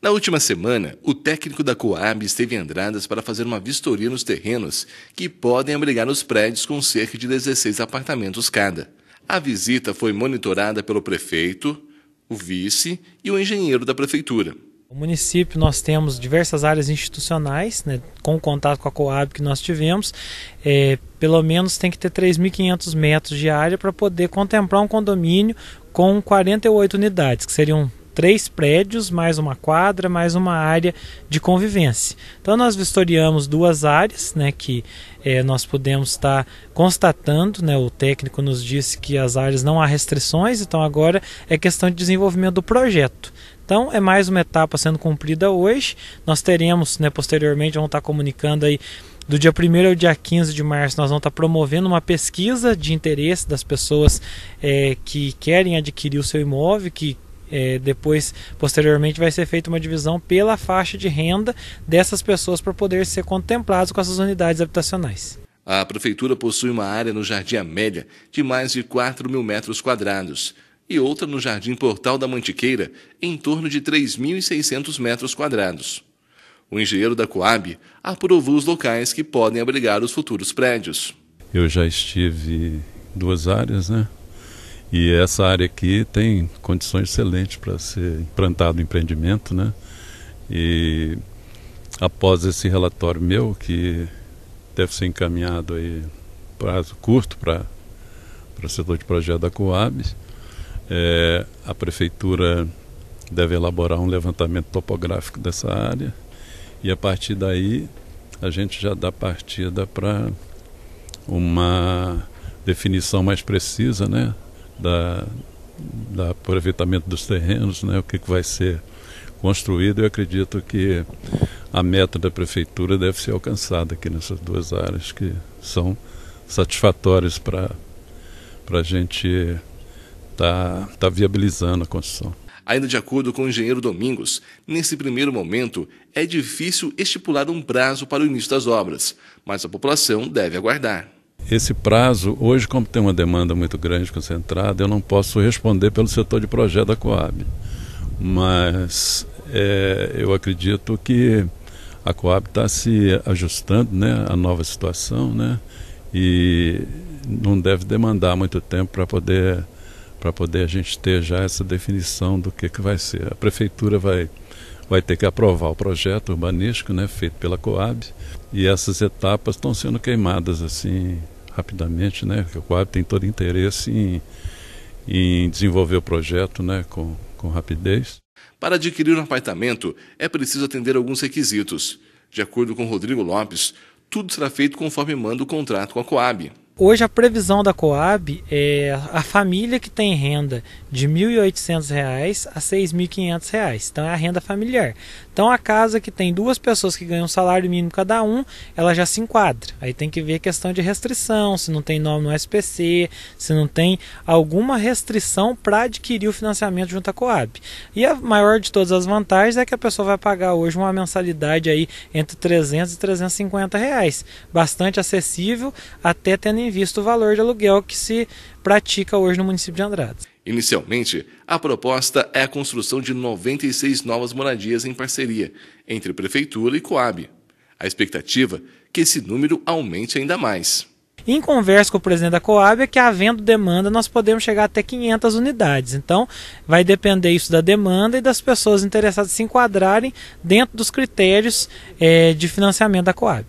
Na última semana, o técnico da Coab esteve em Andradas para fazer uma vistoria nos terrenos que podem abrigar os prédios com cerca de 16 apartamentos cada. A visita foi monitorada pelo prefeito, o vice e o engenheiro da prefeitura. O município nós temos diversas áreas institucionais, né, com o contato com a Coab que nós tivemos, é, pelo menos tem que ter 3.500 metros de área para poder contemplar um condomínio com 48 unidades, que seriam três prédios, mais uma quadra, mais uma área de convivência. Então nós vistoriamos duas áreas, né, que é, nós podemos estar constatando, né, o técnico nos disse que as áreas não há restrições, então agora é questão de desenvolvimento do projeto. Então é mais uma etapa sendo cumprida hoje. Nós teremos, né, posteriormente, vamos estar comunicando aí do dia 1 ao dia 15 de março, nós vamos estar promovendo uma pesquisa de interesse das pessoas é, que querem adquirir o seu imóvel, que é, depois, posteriormente, vai ser feita uma divisão pela faixa de renda dessas pessoas para poder ser contemplados com essas unidades habitacionais. A prefeitura possui uma área no Jardim Amélia de mais de 4 mil metros quadrados e outra no Jardim Portal da Mantiqueira, em torno de 3.600 metros quadrados. O engenheiro da Coab aprovou os locais que podem abrigar os futuros prédios. Eu já estive em duas áreas, né? E essa área aqui tem condições excelentes para ser implantado empreendimento, né? E após esse relatório meu, que deve ser encaminhado aí prazo curto para o setor de projeto da Coab, é, a prefeitura deve elaborar um levantamento topográfico dessa área e a partir daí a gente já dá partida para uma definição mais precisa, né, da, da aproveitamento dos terrenos, né, o que, que vai ser construído. Eu acredito que a meta da prefeitura deve ser alcançada aqui nessas duas áreas que são satisfatórias para a gente estar tá, tá viabilizando a construção. Ainda de acordo com o engenheiro Domingos, nesse primeiro momento é difícil estipular um prazo para o início das obras, mas a população deve aguardar esse prazo, hoje, como tem uma demanda muito grande concentrada, eu não posso responder pelo setor de projeto da Coab. Mas é, eu acredito que a Coab está se ajustando né, à nova situação né, e não deve demandar muito tempo para poder para poder a gente ter já essa definição do que, que vai ser. A prefeitura vai, vai ter que aprovar o projeto urbanístico né, feito pela Coab e essas etapas estão sendo queimadas assim rapidamente, né? Porque o Coab tem todo interesse em, em desenvolver o projeto, né? Com, com rapidez. Para adquirir um apartamento, é preciso atender alguns requisitos. De acordo com Rodrigo Lopes, tudo será feito conforme manda o contrato com a Coab. Hoje a previsão da Coab é a família que tem renda de R$ 1.800 a R$ 6.500. Então é a renda familiar. Então a casa que tem duas pessoas que ganham um salário mínimo cada um, ela já se enquadra. Aí tem que ver a questão de restrição, se não tem nome no SPC, se não tem alguma restrição para adquirir o financiamento junto à Coab. E a maior de todas as vantagens é que a pessoa vai pagar hoje uma mensalidade aí entre 300 e 350 reais, bastante acessível até tendo em visto o valor de aluguel que se pratica hoje no município de Andrade. Inicialmente, a proposta é a construção de 96 novas moradias em parceria entre Prefeitura e Coab. A expectativa é que esse número aumente ainda mais. Em conversa com o presidente da Coab é que havendo demanda nós podemos chegar até 500 unidades. Então vai depender isso da demanda e das pessoas interessadas se enquadrarem dentro dos critérios é, de financiamento da Coab.